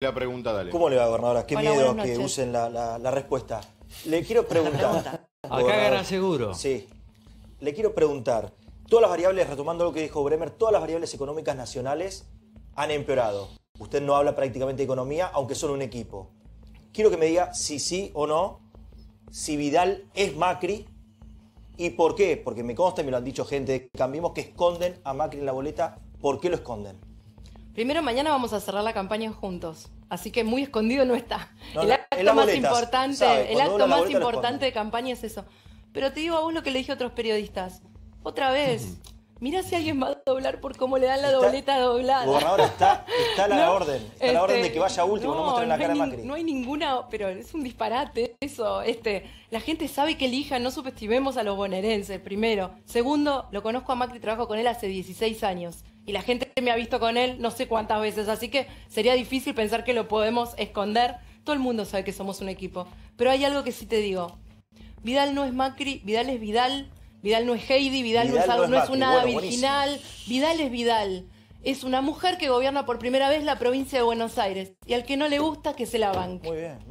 La pregunta, dale. ¿Cómo le va, gobernadora? Qué miedo que usen la, respuesta. Le quiero preguntar. Acá gana seguro. Sí. Le quiero preguntar. Todas las variables, retomando lo que dijo Bremer, todas las variables económicas nacionales han empeorado. Usted no habla prácticamente de economía, aunque son un equipo. Quiero que me diga si sí o no, si Vidal es Macri y por qué. Porque me consta y me lo han dicho gente, cambimos que esconden a Macri en la boleta. ¿Por qué lo esconden? Primero, mañana vamos a cerrar la campaña juntos, así que muy escondido no está. el acto más importante, el acto más importante de campaña es eso. Pero te digo a vos lo que le dije a otros periodistas. Otra vez, Mira si alguien va a doblar por cómo le dan la dobleta doblada. Gobernador, está, está la orden. Está la orden de que este, vaya último, no, cara Macri. No hay ninguna, pero es un disparate eso. Este, la gente sabe que elija, no subestimemos a los bonaerenses, primero. Segundo, lo conozco a Macri, trabajo con él hace 16 años y la gente que me ha visto con él no sé cuántas veces, así que sería difícil pensar que lo podemos esconder. Todo el mundo sabe que somos un equipo, pero hay algo que sí te digo. Vidal no es Macri, Vidal es Vidal, Vidal no es Heidi, Vidal, no, es, algo una virginal, Vidal es Vidal. Es una mujer que gobierna por primera vez la provincia de Buenos Aires y al que no le gusta que se la banque. Muy bien,